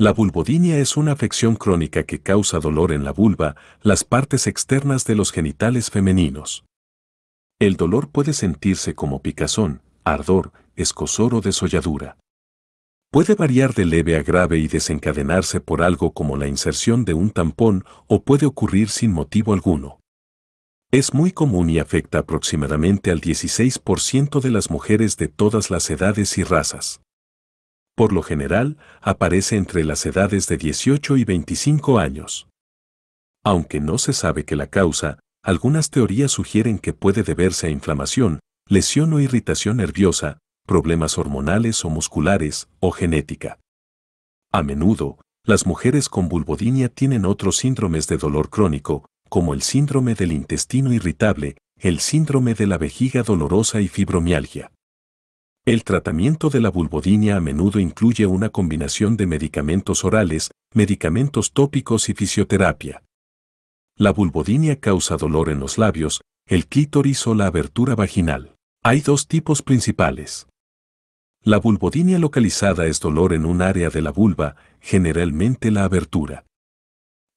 La vulvodinia es una afección crónica que causa dolor en la vulva, las partes externas de los genitales femeninos. El dolor puede sentirse como picazón, ardor, escosor o desolladura. Puede variar de leve a grave y desencadenarse por algo como la inserción de un tampón o puede ocurrir sin motivo alguno. Es muy común y afecta aproximadamente al 16% de las mujeres de todas las edades y razas por lo general, aparece entre las edades de 18 y 25 años. Aunque no se sabe que la causa, algunas teorías sugieren que puede deberse a inflamación, lesión o irritación nerviosa, problemas hormonales o musculares, o genética. A menudo, las mujeres con bulbodinia tienen otros síndromes de dolor crónico, como el síndrome del intestino irritable, el síndrome de la vejiga dolorosa y fibromialgia. El tratamiento de la bulbodinia a menudo incluye una combinación de medicamentos orales, medicamentos tópicos y fisioterapia. La bulbodinia causa dolor en los labios, el clítoris o la abertura vaginal. Hay dos tipos principales. La bulbodinia localizada es dolor en un área de la vulva, generalmente la abertura.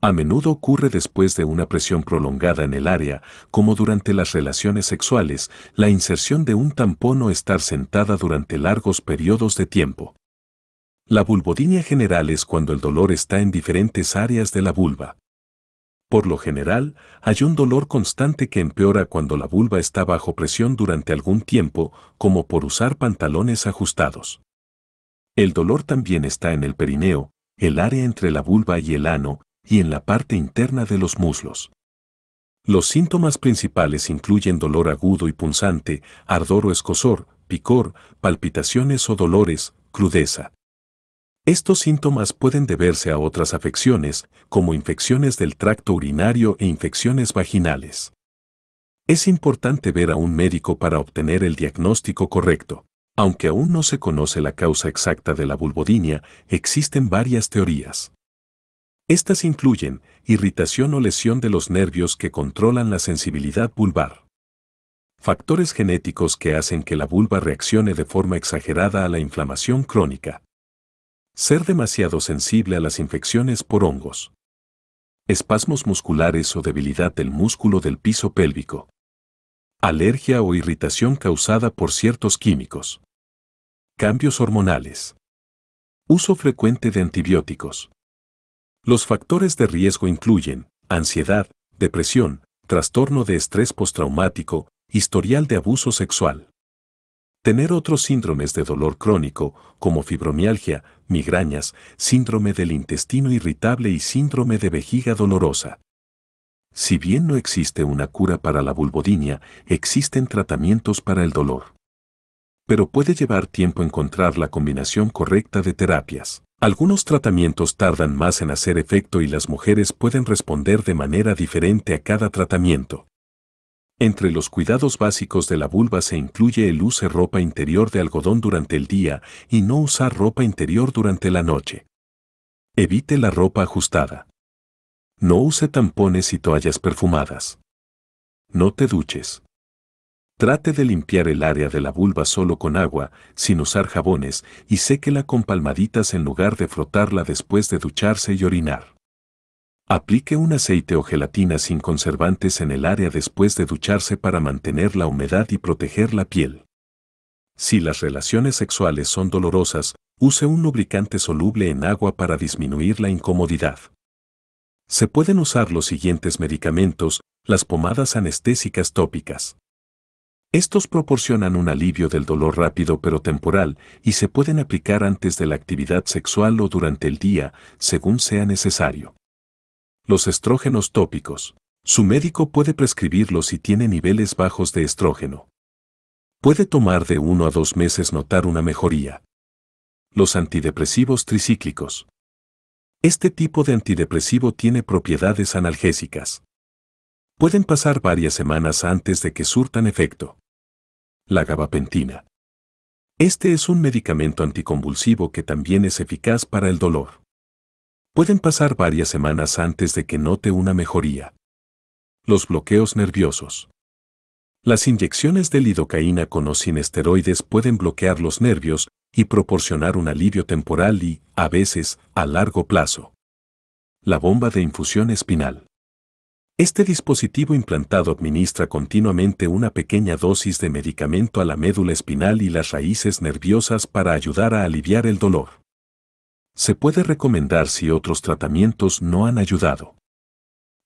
A menudo ocurre después de una presión prolongada en el área, como durante las relaciones sexuales, la inserción de un tampón o estar sentada durante largos periodos de tiempo. La vulvodinia general es cuando el dolor está en diferentes áreas de la vulva. Por lo general, hay un dolor constante que empeora cuando la vulva está bajo presión durante algún tiempo, como por usar pantalones ajustados. El dolor también está en el perineo, el área entre la vulva y el ano, y en la parte interna de los muslos. Los síntomas principales incluyen dolor agudo y punzante, ardor o escosor, picor, palpitaciones o dolores, crudeza. Estos síntomas pueden deberse a otras afecciones, como infecciones del tracto urinario e infecciones vaginales. Es importante ver a un médico para obtener el diagnóstico correcto. Aunque aún no se conoce la causa exacta de la vulvodinia, existen varias teorías. Estas incluyen irritación o lesión de los nervios que controlan la sensibilidad vulvar. Factores genéticos que hacen que la vulva reaccione de forma exagerada a la inflamación crónica. Ser demasiado sensible a las infecciones por hongos. Espasmos musculares o debilidad del músculo del piso pélvico. Alergia o irritación causada por ciertos químicos. Cambios hormonales. Uso frecuente de antibióticos. Los factores de riesgo incluyen ansiedad, depresión, trastorno de estrés postraumático, historial de abuso sexual. Tener otros síndromes de dolor crónico, como fibromialgia, migrañas, síndrome del intestino irritable y síndrome de vejiga dolorosa. Si bien no existe una cura para la vulvodinia, existen tratamientos para el dolor. Pero puede llevar tiempo encontrar la combinación correcta de terapias. Algunos tratamientos tardan más en hacer efecto y las mujeres pueden responder de manera diferente a cada tratamiento. Entre los cuidados básicos de la vulva se incluye el uso de ropa interior de algodón durante el día y no usar ropa interior durante la noche. Evite la ropa ajustada. No use tampones y toallas perfumadas. No te duches. Trate de limpiar el área de la vulva solo con agua, sin usar jabones, y séquela con palmaditas en lugar de frotarla después de ducharse y orinar. Aplique un aceite o gelatina sin conservantes en el área después de ducharse para mantener la humedad y proteger la piel. Si las relaciones sexuales son dolorosas, use un lubricante soluble en agua para disminuir la incomodidad. Se pueden usar los siguientes medicamentos, las pomadas anestésicas tópicas. Estos proporcionan un alivio del dolor rápido pero temporal y se pueden aplicar antes de la actividad sexual o durante el día, según sea necesario. Los estrógenos tópicos. Su médico puede prescribirlos si tiene niveles bajos de estrógeno. Puede tomar de uno a dos meses notar una mejoría. Los antidepresivos tricíclicos. Este tipo de antidepresivo tiene propiedades analgésicas. Pueden pasar varias semanas antes de que surtan efecto la gabapentina. Este es un medicamento anticonvulsivo que también es eficaz para el dolor. Pueden pasar varias semanas antes de que note una mejoría. Los bloqueos nerviosos. Las inyecciones de lidocaína con o sin esteroides pueden bloquear los nervios y proporcionar un alivio temporal y, a veces, a largo plazo. La bomba de infusión espinal. Este dispositivo implantado administra continuamente una pequeña dosis de medicamento a la médula espinal y las raíces nerviosas para ayudar a aliviar el dolor. Se puede recomendar si otros tratamientos no han ayudado.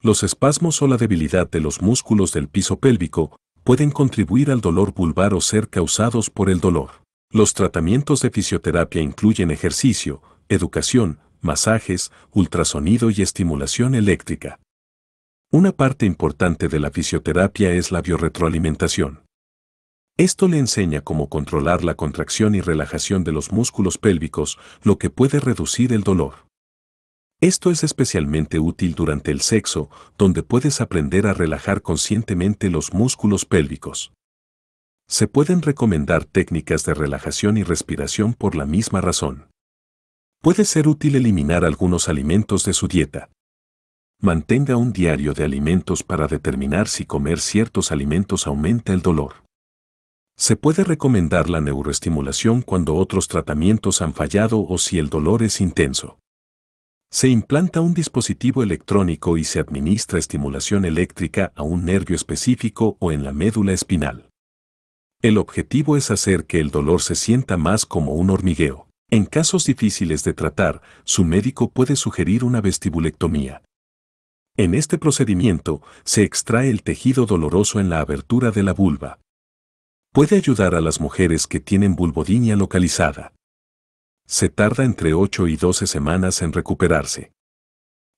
Los espasmos o la debilidad de los músculos del piso pélvico pueden contribuir al dolor vulvar o ser causados por el dolor. Los tratamientos de fisioterapia incluyen ejercicio, educación, masajes, ultrasonido y estimulación eléctrica. Una parte importante de la fisioterapia es la biorretroalimentación. Esto le enseña cómo controlar la contracción y relajación de los músculos pélvicos, lo que puede reducir el dolor. Esto es especialmente útil durante el sexo, donde puedes aprender a relajar conscientemente los músculos pélvicos. Se pueden recomendar técnicas de relajación y respiración por la misma razón. Puede ser útil eliminar algunos alimentos de su dieta. Mantenga un diario de alimentos para determinar si comer ciertos alimentos aumenta el dolor. Se puede recomendar la neuroestimulación cuando otros tratamientos han fallado o si el dolor es intenso. Se implanta un dispositivo electrónico y se administra estimulación eléctrica a un nervio específico o en la médula espinal. El objetivo es hacer que el dolor se sienta más como un hormigueo. En casos difíciles de tratar, su médico puede sugerir una vestibulectomía, en este procedimiento, se extrae el tejido doloroso en la abertura de la vulva. Puede ayudar a las mujeres que tienen vulvodinia localizada. Se tarda entre 8 y 12 semanas en recuperarse.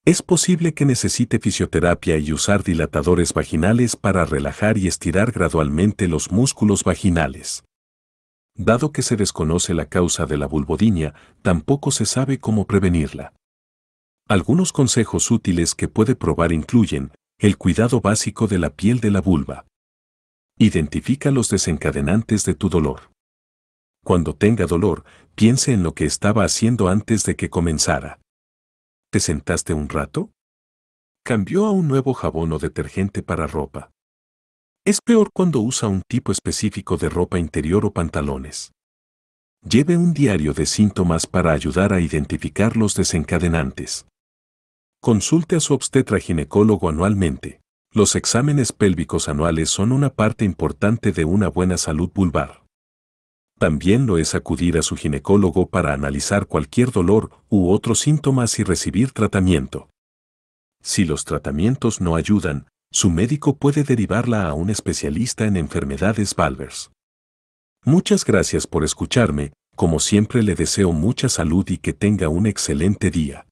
Es posible que necesite fisioterapia y usar dilatadores vaginales para relajar y estirar gradualmente los músculos vaginales. Dado que se desconoce la causa de la vulvodinia, tampoco se sabe cómo prevenirla. Algunos consejos útiles que puede probar incluyen el cuidado básico de la piel de la vulva. Identifica los desencadenantes de tu dolor. Cuando tenga dolor, piense en lo que estaba haciendo antes de que comenzara. ¿Te sentaste un rato? Cambió a un nuevo jabón o detergente para ropa. Es peor cuando usa un tipo específico de ropa interior o pantalones. Lleve un diario de síntomas para ayudar a identificar los desencadenantes. Consulte a su obstetra ginecólogo anualmente. Los exámenes pélvicos anuales son una parte importante de una buena salud vulvar. También lo es acudir a su ginecólogo para analizar cualquier dolor u otros síntomas y recibir tratamiento. Si los tratamientos no ayudan, su médico puede derivarla a un especialista en enfermedades valvers. Muchas gracias por escucharme, como siempre le deseo mucha salud y que tenga un excelente día.